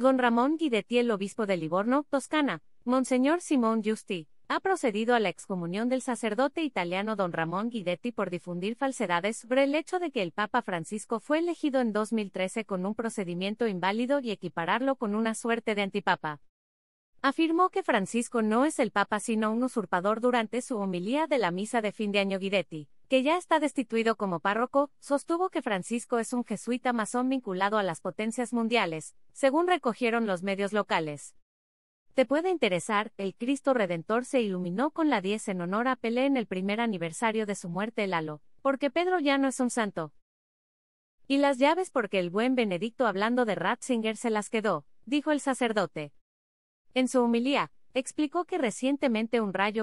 Don Ramón el obispo de Livorno, Toscana, Monseñor Simón Giusti, ha procedido a la excomunión del sacerdote italiano don Ramón Guidetti por difundir falsedades sobre el hecho de que el Papa Francisco fue elegido en 2013 con un procedimiento inválido y equipararlo con una suerte de antipapa. Afirmó que Francisco no es el Papa sino un usurpador durante su homilía de la misa de fin de año Guidetti que ya está destituido como párroco, sostuvo que Francisco es un jesuita masón vinculado a las potencias mundiales, según recogieron los medios locales. Te puede interesar, el Cristo Redentor se iluminó con la 10 en honor a Pelé en el primer aniversario de su muerte el Lalo, porque Pedro ya no es un santo. Y las llaves porque el buen Benedicto hablando de Ratzinger se las quedó, dijo el sacerdote. En su humilía, explicó que recientemente un rayo